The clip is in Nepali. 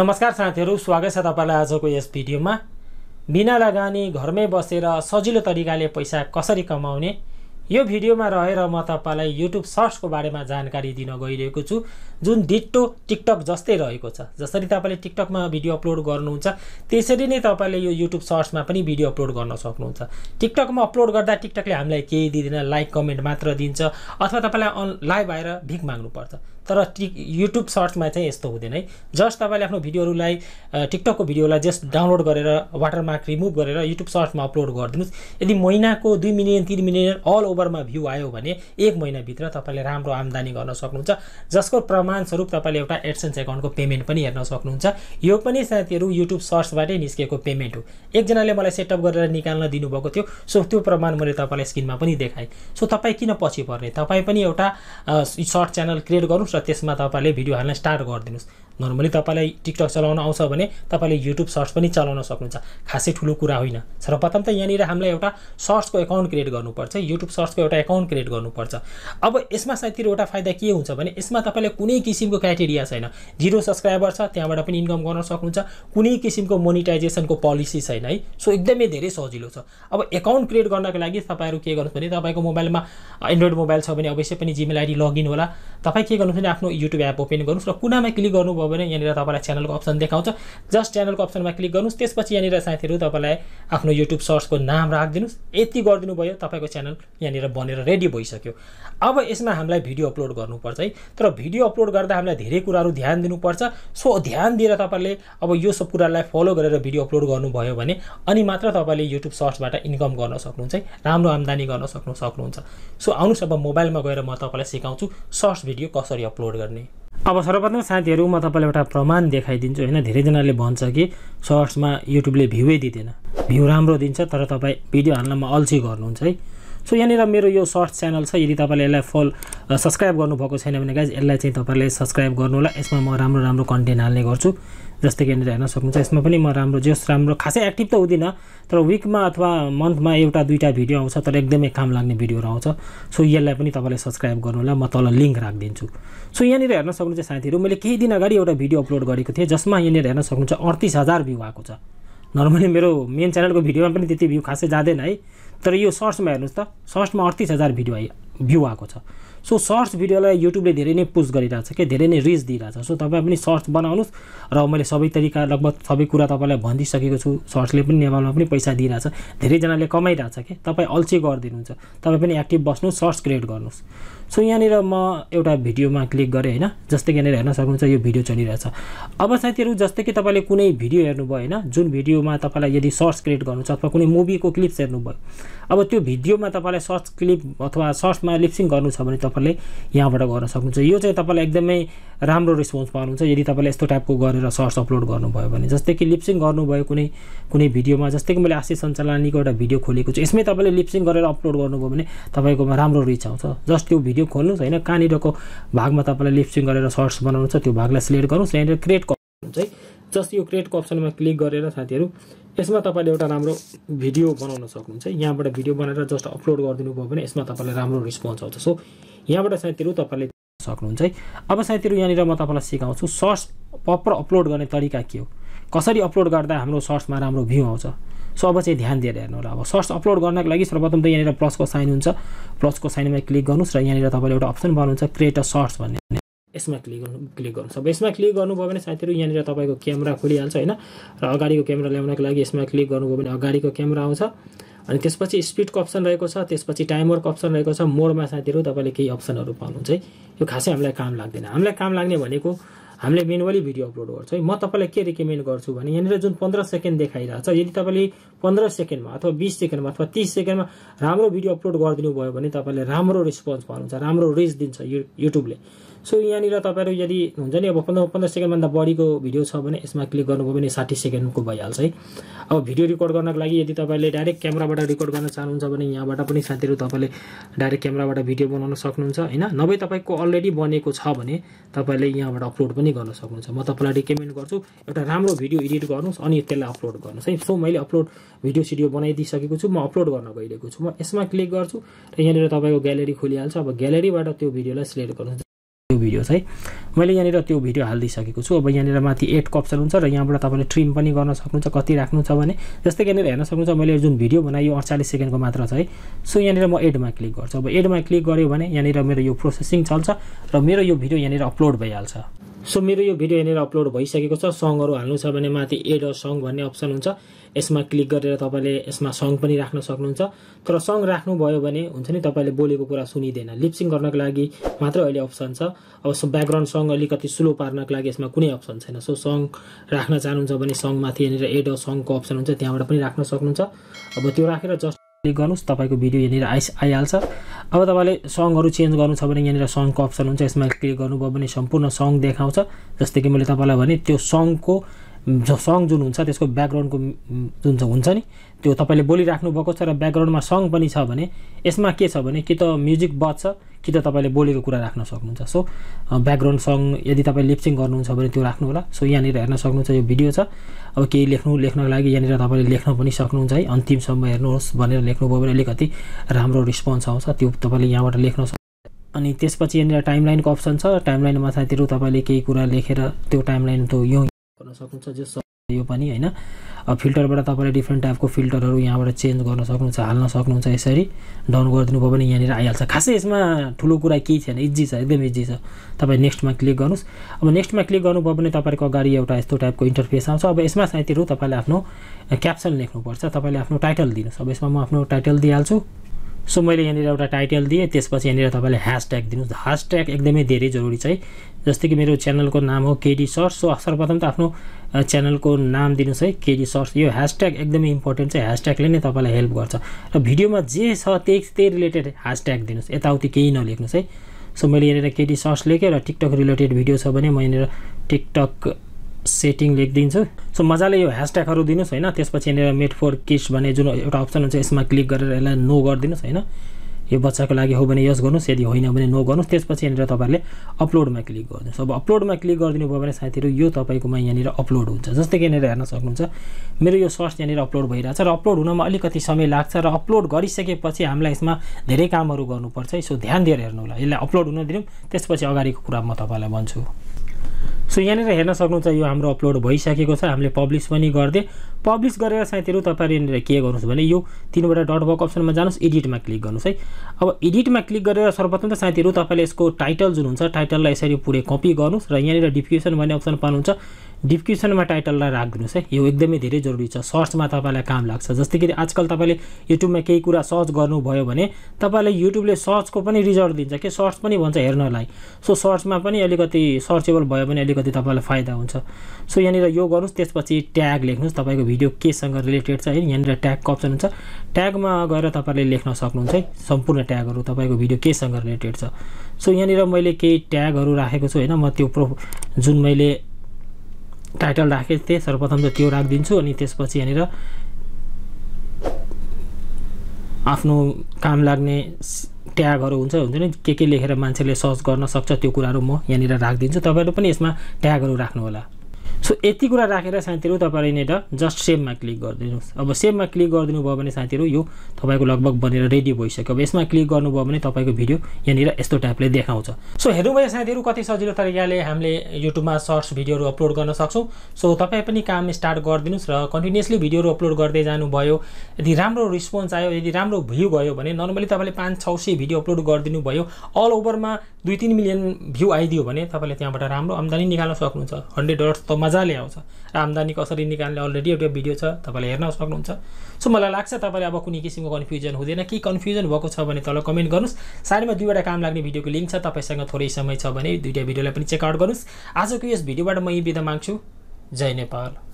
नमस्कार साथीहरू स्वागत छ तपाईँलाई आजको यस भिडियोमा बिना लगानी घरमै बसेर सजिलो तरिकाले पैसा कसरी कमाउने यो भिडियोमा रहेर म तपाईँलाई युट्युब सर्ट्सको बारेमा जानकारी दिन गइरहेको छु जुन डिट्टो टिकटक जस्तै रहेको छ जसरी तपाईँले टिकटकमा भिडियो अपलोड गर्नुहुन्छ त्यसरी नै तपाईँले यो युट्युब सर्ट्समा पनि भिडियो अपलोड गर्न सक्नुहुन्छ टिकटकमा अपलोड गर्दा टिकटकले हामीलाई केही दिँदैन लाइक कमेन्ट मात्र दिन्छ अथवा तपाईँलाई अन लाइभ आएर भिख माग्नुपर्छ तर टिक युट्युब सर्चमा चाहिँ यस्तो हुँदैन है जस्ट तपाईँले आफ्नो भिडियोहरूलाई टिकटकको भिडियोलाई जस्ट डाउनलोड गरेर वाटरमार्क रिमुभ गरेर युट्युब सर्चमा अपलोड गरिदिनुहोस् यदि महिनाको दुई मिलियन तिन मिलियन अल ओभरमा भ्यू आयो भने एक महिनाभित्र तपाईँले राम्रो आम्दानी गर्न सक्नुहुन्छ जसको प्रमाणस्वरूप तपाईँले एउटा एडसेन्स एकाउन्टको पेमेन्ट पनि हेर्न सक्नुहुन्छ यो पनि साथीहरू युट्युब सर्चबाटै निस्केको पेमेन्ट हो एकजनाले मलाई सेटअप गरेर निकाल्न दिनुभएको थियो सो त्यो प्रमाण मैले तपाईँलाई स्क्रिनमा पनि देखाएँ सो तपाईँ किन पछि पर्ने तपाईँ पनि एउटा सर्ट च्यानल क्रिएट गर्नुहोस् र त्यसमा तपाईँले भिडियो हाल्न स्टार्ट गरिदिनुहोस् नर्मली तपाईँलाई टिकटक चलाउन आउँछ भने तपाईँले युट्युब सर्ट्स पनि चलाउन सक्नुहुन्छ खासै ठुलो कुरा होइन सर्वप्रथम त यहाँनिर हामीलाई एउटा सर्ट्सको एकाउन्ट क्रिएट गर्नुपर्छ युट्युब सर्ट्सको एउटा एकाउन्ट क्रिएट गर्नुपर्छ अब यसमा साथीहरू एउटा फाइदा के हुन्छ भने यसमा तपाईँले कुनै किसिमको क्राइटेरिया छैन जिरो सब्सक्राइबर छ त्यहाँबाट पनि इन्कम गर्न सक्नुहुन्छ कुनै किसिमको मोनिटाइजेसनको पोलिसी छैन है सो एकदमै धेरै सजिलो छ अब एकाउन्ट क्रिएट गर्नको लागि तपाईँहरू के गर्नुहोस् भने तपाईँको मोबाइलमा एन्ड्रोइड मोबाइल छ भने अवश्य पनि जिमेल आइडी लगइन होला तपाईँ के गर्नुहोस् भने आफ्नो युट्युब एप ओपन गर्नुहोस् र कुनामा क्लिक गर्नुभयो भने यहाँनिर तपाईँलाई च्यानलको अप्सन देखाउँछ जस्ट च्यानलको अप्सनमा क्लिक गर्नुहोस् त्यसपछि यहाँनिर साथीहरू तपाईँलाई आफ्नो युट्युब सर्चको नाम राखिदिनुहोस् यति गरिदिनु भयो तपाईँको च्यानल यहाँनिर बनेर रेडी भइसक्यो अब यसमा हामीलाई भिडियो अपलोड गर्नुपर्छ है तर भिडियो अपलोड गर्दा हामीलाई धेरै कुराहरू ध्यान दिनुपर्छ सो ध्यान दिएर तपाईँले अब यो सब कुरालाई फलो गरेर भिडियो अपलोड गर्नुभयो भने अनि मात्र तपाईँले युट्युब सर्चबाट इन्कम गर्न सक्नुहुन्छ है राम्रो आम्दानी गर्न सक्नु सक्नुहुन्छ सो आउनुहोस् अब मोबाइलमा गएर म तपाईँलाई सिकाउँछु सर्ट्स भिडियो कसरी अपलोड गर्ने अब सर्वप्रथम साथीहरू म तपाईँलाई एउटा प्रमाण देखाइदिन्छु होइन धेरैजनाले भन्छ कि सर्ट्समा युट्युबले भ्यूै दिँदैन भ्यू राम्रो दिन्छ तर तपाईँ भिडियो हाल्नमा अल्छी गर्नुहुन्छ है सो यहाँनिर मेरो यो सर्ट्स च्यानल छ यदि तपाईँले यसलाई फल सब्सक्राइब गर्नुभएको छैन भने गाइज यसलाई चाहिँ तपाईँले सब्सक्राइब गर्नु होला यसमा म राम्रो राम्रो कन्टेन्ट हाल्ने गर्छु जस्तै यहाँनिर हेर्न सक्नुहुन्छ यसमा पनि म राम्रो जस राम्रो खासै एक्टिभ त हुँदिनँ तर विकमा अथवा मन्थमा एउटा दुईवटा भिडियो आउँछ तर एकदमै काम लाग्ने भिडियोहरू आउँछ सो यसलाई पनि तपाईँले सब्सक्राइब होला म तल लिङ्क राखिदिन्छु सो यहाँनिर हेर्न सक्नुहुन्छ साथीहरू मैले केही दिन अगाडि एउटा भिडियो अपलोड गरेको थिएँ जसमा यहाँनिर हेर्न सक्नुहुन्छ अडतिस हजार भ्यू आएको छ नर्मली मेरो मेन च्यानलको भिडियोमा पनि त्यति भ्यू खासै जाँदैन है तर यो सर्ट्समा हेर्नुहोस् त सर्ट्समा अडतिस हजार भिडियो भ्यू आएको छ सो सर्ट्स भिडियोलाई युट्युबले धेरै नै पुस गरिरहेछ के धेरै नै रिच दिइरहेछ सो तपाईँ पनि सर्ट्स बनाउनुहोस् र मैले सबै तरिका लगभग सबै कुरा तपाईँलाई भनिदिइसकेको छु सर्ट्सले पनि नेपालमा पनि पैसा दिइरहेछ धेरैजनाले कमाइरहेछ कि तपाईँ अल्छी गरिदिनुहुन्छ तपाईँ पनि एक्टिभ बस्नुहोस् सर्ट्स क्रिएट गर्नुहोस् सो यहाँनिर म एउटा भिडियोमा क्लिक गरेँ होइन जस्तै यहाँनिर हेर्न सक्नुहुन्छ यो भिडियो चलिरहेछ अब साथीहरू जस्तै कि तपाईँले कुनै भिडियो हेर्नुभयो होइन जुन भिडियोमा तपाईँलाई यदि सर्ट्स क्रिएट गर्नु अथवा कुनै मुभीको क्लिप्स हेर्नुभयो अब त्यो भिडियोमा तपाईँलाई सर्ट्स क्लिप अथवा सर्ट्समा लिप्सिङ गर्नु छ भने तपाईँले यहाँबाट गर्न सक्नुहुन्छ यो चाहिँ तपाईँलाई एकदमै राम्रो रिस्पोन्स पाउनुहुन्छ यदि तपाईँले यस्तो टाइपको गरेर सर्ट्स अपलोड गर्नुभयो भने जस्तै कि लिपसिङ गर्नुभयो कुनै कुनै भिडियोमा जस्तै कि मैले आशिष सञ्चालनको एउटा भिडियो खोलेको छु यसमै तपाईँले लिप्सिङ गरेर अपलोड गर्नुभयो भने तपाईँकोमा राम्रो रिच आउँछ जस्ट त्यो भिडियो खोल्नुहोस् होइन कहाँनिरको भागमा तपाईँले लिपसिङ गरेर सर्ट्स बनाउनु छ त्यो भागलाई सिलेक्ट गर्नुहोस् यहाँनिर क्रिएट गर्नुहुन्छ चाहिँ जस्ट यो क्रिएटको अप्सनमा क्लिक गरेर साथीहरू यसमा तपाईँले एउटा राम्रो भिडियो बनाउन सक्नुहुन्छ यहाँबाट भिडियो बनाएर जस्ट अपलोड गरिदिनु भयो भने यसमा तपाईँलाई राम्रो रिस्पोन्स आउँछ सो यहाँबाट साथीहरू तपाईँले सक्नुहुन्छ है अब साथीहरू यहाँनिर म तपाईँलाई सिकाउँछु सर्ट्स प्रपर अपलोड गर्ने तरिका के हो कसरी अपलोड गर्दा हाम्रो सर्ट्समा राम्रो भ्यू आउँछ सो अब चाहिँ ध्यान दिएर हेर्नु होला अब सर्ट्स अपलोड गर्नको लागि सर्वप्रथम त यहाँनिर प्लसको साइन हुन्छ प्लसको साइनमा क्लिक गर्नुहोस् र यहाँनिर तपाईँले एउटा अप्सन बनाउनुहुन्छ क्रिएट अ सर्ट्स भन्ने यसमा क्लिक गर्नु क्लिक गर्नुहोस् अब यसमा क्लिक गर्नुभयो भने साथीहरू यहाँनिर तपाईँको क्यामेरा खुलिहाल्छ होइन र अगाडिको क्यामेरा ल्याउनको लागि यसमा क्लिक गर्नुभयो भने अगाडिको क्यामेरा आउँछ अनि त्यसपछि स्पिडको अप्सन रहेको छ त्यसपछि टाइमरको अप्सन रहेको छ मोडमा साथीहरू तपाईँले केही अप्सनहरू पाउनुहुन्छ है यो खासै हामीलाई काम लाग्दैन हामीलाई काम लाग्ने भनेको हामीले मेनुअली भिडियो अपलोड गर्छौँ है म तपाईँलाई के रिकमेन्ड गर्छु भने यहाँनिर जुन पन्ध्र सेकेन्ड देखाइरहेको छ यदि तपाईँले पन्ध्र सेकेन्डमा अथवा बिस सेकेन्डमा अथवा तिस सेकेन्डमा राम्रो भिडियो अपलोड गरिदिनु भयो भने तपाईँले राम्रो रिस्पोन्स पाउनुहुन्छ राम्रो रिच दिन्छ यु युट्युबले सो यहाँनिर तपाईँहरू यदि हुन्छ नि अब पन्ध्र पन्ध्र सेकेन्डभन्दा बढीको भिडियो छ भने यसमा क्लिक गर्नुभयो भने साठी सेकेन्डको भइहाल्छ है अब भिडियो रेकर्ड गर्नको लागि यदि तपाईँले डाइरेक्ट क्यामराबाट रेकर्ड गर्न चाहनुहुन्छ भने यहाँबाट पनि साथीहरू तपाईँले डाइरेक्ट क्यामराबाट भिडियो बनाउन सक्नुहुन्छ होइन नभए तपाईँको अलरेडी बनेको छ भने तपाईँले यहाँबाट अपलोड पनि गर्न सक्नुहुन्छ म तपाईँलाई रिकमेन्ड गर्छु एउटा राम्रो भिडियो एडिट गर्नुहोस् अनि त्यसलाई अपलोड गर्नुहोस् है सो मैले अपलोड भिडियो सिडियो बनाइदिइसकेको छु म अपलोड गर्न गइरहेको छु म यसमा क्लिक गर्छु र यहाँनिर तपाईँको ग्यालेरी खोलिहाल्छ अब ग्यालेरीबाट त्यो भिडियोलाई सिलेक्ट गर्नुहुन्छ त्यो भिडियो चाहिँ मैले यहाँनिर त्यो भिडियो हालिदिइसकेको छु अब यहाँनिर माथि एडको अप्सन हुन्छ र यहाँबाट तपाईँले ट्रिम पनि गर्न सक्नुहुन्छ कति राख्नु छ भने जस्तै यहाँनिर हेर्न सक्नुहुन्छ मैले जुन भिडियो बनाएँ यो अडचालिस सेकेन्डको मात्र छ है सो यहाँनिर म एडमा क्लिक गर्छु अब एडमा क्लिक गऱ्यो भने यहाँनिर मेरो यो प्रोसेसिङ चल्छ र मेरो यो भिडियो यहाँनिर अपलोड भइहाल्छ सो मेरो यो भिडियो यहाँनिर अपलोड भइसकेको छ सङहरू हाल्नु छ भने माथि एड अ सङ भन्ने अप्सन हुन्छ यसमा क्लिक गरेर तपाईँले यसमा सङ पनि राख्न सक्नुहुन्छ तर सङ राख्नुभयो भने हुन्छ नि तपाईँले बोलेको कुरा सुनिँदैन लिप्सिङ गर्नको लागि मात्र अहिले अप्सन छ अब ब्याकग्राउन्ड सङ अलिकति स्लो पार्नको लागि यसमा कुनै अप्सन छैन सो सङ राख्न चाहनुहुन्छ भने सङ्गमाथि यहाँनिर एड अ अप्सन हुन्छ त्यहाँबाट पनि राख्न सक्नुहुन्छ अब त्यो राखेर जस्ट क्लिक गर्नुहोस् तपाईँको भिडियो यहाँनिर आइ आइहाल्छ अब तपाईँले सङहरू चेन्ज गर्नु छ भने यहाँनिर सङको अप्सन हुन्छ यसमा क्लिक गर्नुभयो भने सम्पूर्ण सङ देखाउँछ जस्तै कि मैले तपाईँलाई भने त्यो सङको सङ जुन हुन्छ त्यसको ब्याकग्राउन्डको जुन चाहिँ हुन्छ नि त्यो तपाईँले बोलिराख्नु भएको छ र ब्याकग्राउन्डमा सङ पनि छ भने यसमा के छ भने कि त म्युजिक बज्छ कि त तपाईँले बोलेको कुरा राख्न सक्नुहुन्छ सो ब्याकग्राउन्ड सङ यदि तपाईँ लिप्सिङ गर्नुहुन्छ भने त्यो राख्नु होला सो यहाँनिर हेर्न सक्नुहुन्छ यो भिडियो छ अब केही लेख्नु लेख्नको लागि यहाँनिर तपाईँले लेख्न पनि सक्नुहुन्छ है अन्तिमसम्म हेर्नुहोस् भनेर लेख्नुभयो भने अलिकति राम्रो रिस्पोन्स आउँछ त्यो तपाईँले यहाँबाट लेख्न सक्नुहुन्छ अनि त्यसपछि यहाँनिर टाइमलाइनको अप्सन छ टाइमलाइन साथीहरू तपाईँले केही कुरा लेखेर त्यो टाइमलाइन त्यो यो गर्न सक्नुहुन्छ जे यो पनि होइन फिल्टरबाट तपाईँले डिफ्रेन्ट टाइपको फिल्टरहरू यहाँबाट चेन्ज गर्न सक्नुहुन्छ हाल्न सक्नुहुन्छ यसरी डाउन भयो भने यहाँनिर आइहाल्छ खासै यसमा ठुलो कुरा केही छैन इजी छ एकदम इजी छ तपाईँ नेक्स्टमा क्लिक गर्नुहोस् अब नेक्स्टमा क्लिक गर्नुभयो भने तपाईँको अगाडि एउटा यस्तो टाइपको इन्टरफेस आउँछ अब यसमा साथीहरू तपाईँले आफ्नो क्याप्सन लेख्नुपर्छ तपाईँले आफ्नो टाइटल दिनुहोस् अब यसमा म आफ्नो टाइटल दिइहाल्छु सो मैले यहाँनिर एउटा टाइटल दिएँ त्यसपछि यहाँनिर तपाईँले ह्यासट्याग दिनुहोस् ह्यासट्याग एकदमै धेरै जरुरी छ है जस्तै कि मेरो च्यानलको नाम हो केडी सर्स सो सर्वप्रथम त आफ्नो च्यानलको नाम दिनुहोस् है केडी सर्स यो ह्यासट्याग एकदमै इम्पोर्टेन्ट छ ह्यासट्यागले नै तपाईँलाई हेल्प गर्छ र भिडियोमा जे छ त्यही त्यही रिलेटेड ह्यासट्याग दिनुहोस् यताउति केही नलेख्नुहोस् है सो मैले यहाँनिर केडी सर्स लेखेँ र टिकटक रिलेटेड भिडियो छ भने म यहाँनिर टिकटक सेटिङ लेखिदिन्छु सो मजाले यो ह्यासट्यागहरू दिनुहोस् होइन त्यसपछि यहाँनिर मेड फोर किस भन्ने जुन एउटा अप्सन हुन्छ यसमा क्लिक गरेर यसलाई नो गरिदिनुहोस् होइन यो बच्चाको लागि हो भने यस गर्नुहोस् यदि होइन भने नो गर्नुहोस् त्यसपछि यहाँनिर तपाईँहरूले अपलोडमा क्लिक गर्नुहोस् अब अपलोडमा क्लिक गरिदिनु भयो भने साथीहरू यो तपाईँकोमा यहाँनिर अपलोड हुन्छ जस्तै कि यहाँनिर हेर्न सक्नुहुन्छ मेरो यो सर्च यहाँनिर अपलोड छ र अपलोड हुनमा अलिकति समय लाग्छ र अपलोड गरिसकेपछि हामीलाई यसमा धेरै कामहरू गर्नुपर्छ है सो ध्यान दिएर हेर्नु होला यसलाई अपलोड हुन दिनु त्यसपछि अगाडिको कुरा म तपाईँलाई भन्छु सो यहाँनिर हेर्न सक्नुहुन्छ यो हाम्रो अपलोड भइसकेको छ हामीले पब्लिस पनि गरिदिएँ पब्लिस गरेर साथीहरू तपाईँहरू यहाँनिर के गर्नुहोस् भने यो तिनवटा डट बक अप्सनमा जानुहोस् एडिटमा क्लिक गर्नुहोस् है अब एडिटमा क्लिक गरेर सर्वप्रथम त साथीहरू तपाईँले यसको टाइटल जुन हुन्छ टाइटललाई यसरी पुरै कपी गर्नुहोस् र यहाँनिर डिफिकेसन भन्ने अप्सन पाउनुहुन्छ डिस्क्रिप्सनमा टाइटललाई राखिदिनुहोस् है यो एकदमै धेरै जरुरी छ सर्चमा तपाईँलाई काम लाग्छ जस्तै कि आजकल तपाईँले युट्युबमा केही कुरा सर्च गर्नुभयो भने तपाईँले युट्युबले सर्चको पनि रिजल्ट दिन्छ कि सर्च पनि भन्छ हेर्नलाई सो सर्चमा पनि अलिकति सर्चेबल भयो भने अलिकति अलिकति तपाईँलाई फाइदा हुन्छ सो यहाँनिर यो गर्नुहोस् त्यसपछि ट्याग लेख्नुहोस् तपाईँको भिडियो केसँग रिलेटेड छ है यहाँनिर ट्यागको अप्सन हुन्छ ट्यागमा गएर तपाईँले लेख्न सक्नुहुन्छ है सम्पूर्ण ट्यागहरू तपाईँको भिडियो केसँग रिलेटेड छ सो यहाँनिर मैले केही ट्यागहरू राखेको छु होइन म त्यो प्रो जुन मैले टाइटल राखेको थिएँ सर्वप्रथम त त्यो राखिदिन्छु अनि त्यसपछि यहाँनिर आफ्नो काम लाग्ने ट्यागहरू हुन्छ हुन्छ नि के के लेखेर मान्छेले सर्च गर्न सक्छ त्यो कुराहरू म यहाँनिर राखिदिन्छु तपाईँहरू पनि यसमा ट्यागहरू राख्नुहोला सो यति कुरा राखेर साथीहरू तपाईँले यहाँनिर जस्ट सेभमा क्लिक गरिदिनुहोस् अब सेभमा क्लिक गरिदिनु भयो भने साथीहरू यो तपाईँको लगभग बनेर रेडी भइसक्यो अब यसमा क्लिक गर्नुभयो भने तपाईँको भिडियो यहाँनिर यस्तो टाइपले देखाउँछ सो भयो साथीहरू कति सजिलो तरिकाले हामीले युट्युबमा सर्ट्स भिडियोहरू अपलोड गर्न सक्छौँ सो तपाईँ पनि काम स्टार्ट गरिदिनुहोस् र कन्टिन्युसली भिडियोहरू अपलोड गर्दै जानुभयो यदि राम्रो रिस्पोन्स आयो यदि राम्रो भ्यू गयो भने नर्मली तपाईँले पाँच छ सय भिडियो अपलोड गरिदिनु भयो अल ओभरमा दुई तिन मिलियन भ्यू आइदियो भने तपाईँले त्यहाँबाट राम्रो आम्दानी निकाल्न सक्नुहुन्छ हन्ड्रेड डलर्स त मजा मजाले आउँछ र आम्दानी कसरी निकाल्ने अलरेडी एउटा भिडियो छ तपाईँले हेर्न सक्नुहुन्छ सो मलाई लाग्छ तपाईँले अब कुनै किसिमको कन्फ्युजन हुँदैन के कन्फ्युजन भएको छ भने तल कमेन्ट गर्नुहोस् सानैमा दुईवटा काम लाग्ने भिडियोको लिङ्क छ तपाईँसँग थोरै समय छ भने दुईवटा भिडियोलाई पनि चेकआउट गर्नुहोस् आजको यस भिडियोबाट म यी बिदा माग्छु जय नेपाल